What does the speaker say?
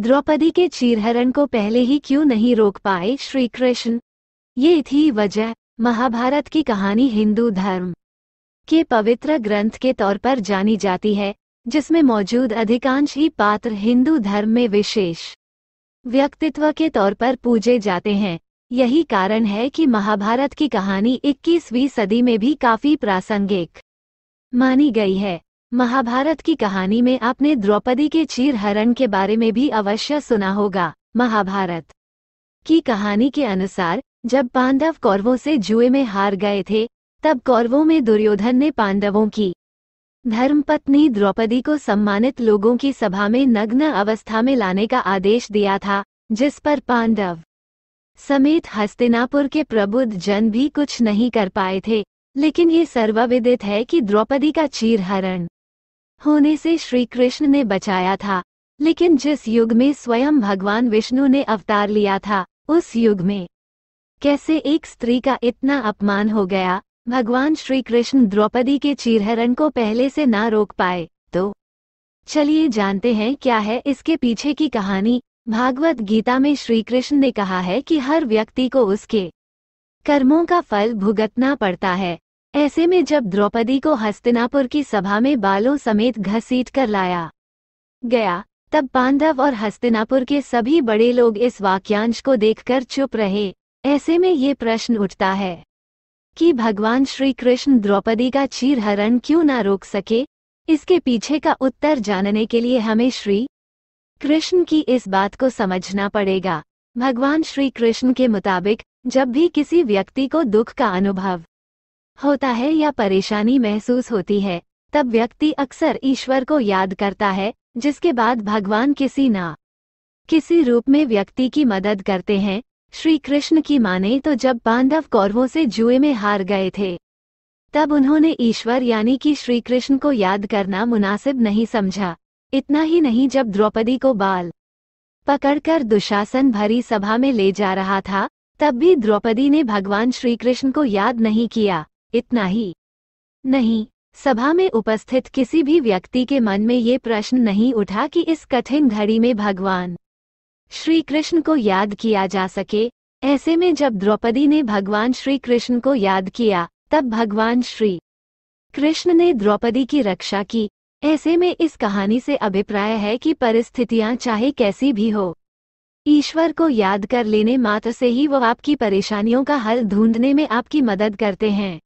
द्रौपदी के चीरहरण को पहले ही क्यों नहीं रोक पाए श्री कृष्ण ये थी वजह महाभारत की कहानी हिंदू धर्म के पवित्र ग्रंथ के तौर पर जानी जाती है जिसमें मौजूद अधिकांश ही पात्र हिंदू धर्म में विशेष व्यक्तित्व के तौर पर पूजे जाते हैं यही कारण है कि महाभारत की कहानी 21वीं सदी में भी काफी प्रासंगिक मानी गई है महाभारत की कहानी में आपने द्रौपदी के चीर हरण के बारे में भी अवश्य सुना होगा महाभारत की कहानी के अनुसार जब पांडव कौरवों से जुए में हार गए थे तब कौरवों में दुर्योधन ने पांडवों की धर्मपत्नी द्रौपदी को सम्मानित लोगों की सभा में नग्न अवस्था में लाने का आदेश दिया था जिस पर पांडव समेत हस्तिनापुर के प्रबुद्ध जन भी कुछ नहीं कर पाए थे लेकिन ये सर्वविदित है कि द्रौपदी का चीरहरण होने से श्री कृष्ण ने बचाया था लेकिन जिस युग में स्वयं भगवान विष्णु ने अवतार लिया था उस युग में कैसे एक स्त्री का इतना अपमान हो गया भगवान श्री कृष्ण द्रौपदी के चीरहरण को पहले से ना रोक पाए तो चलिए जानते हैं क्या है इसके पीछे की कहानी भागवत गीता में श्री कृष्ण ने कहा है कि हर व्यक्ति को उसके कर्मों का फल भुगतना पड़ता है ऐसे में जब द्रौपदी को हस्तिनापुर की सभा में बालों समेत घसीट कर लाया गया तब पांडव और हस्तिनापुर के सभी बड़े लोग इस वाक्यांश को देखकर चुप रहे ऐसे में ये प्रश्न उठता है कि भगवान श्री कृष्ण द्रौपदी का चीरहरण क्यों ना रोक सके इसके पीछे का उत्तर जानने के लिए हमें श्री कृष्ण की इस बात को समझना पड़ेगा भगवान श्री कृष्ण के मुताबिक जब भी किसी व्यक्ति को दुख का अनुभव होता है या परेशानी महसूस होती है तब व्यक्ति अक्सर ईश्वर को याद करता है जिसके बाद भगवान किसी ना किसी रूप में व्यक्ति की मदद करते हैं श्री कृष्ण की माने तो जब पांडव कौरवों से जुए में हार गए थे तब उन्होंने ईश्वर यानी कि श्री कृष्ण को याद करना मुनासिब नहीं समझा इतना ही नहीं जब द्रौपदी को बाल पकड़कर दुशासन भरी सभा में ले जा रहा था तब भी द्रौपदी ने भगवान श्रीकृष्ण को याद नहीं किया इतना ही नहीं सभा में उपस्थित किसी भी व्यक्ति के मन में ये प्रश्न नहीं उठा कि इस कठिन घड़ी में भगवान श्री कृष्ण को याद किया जा सके ऐसे में जब द्रौपदी ने भगवान श्री कृष्ण को याद किया तब भगवान श्री कृष्ण ने द्रौपदी की रक्षा की ऐसे में इस कहानी से अभिप्राय है कि परिस्थितियां चाहे कैसी भी हो ईश्वर को याद कर लेने मात्र से ही वो आपकी परेशानियों का हल ढूंढने में आपकी मदद करते हैं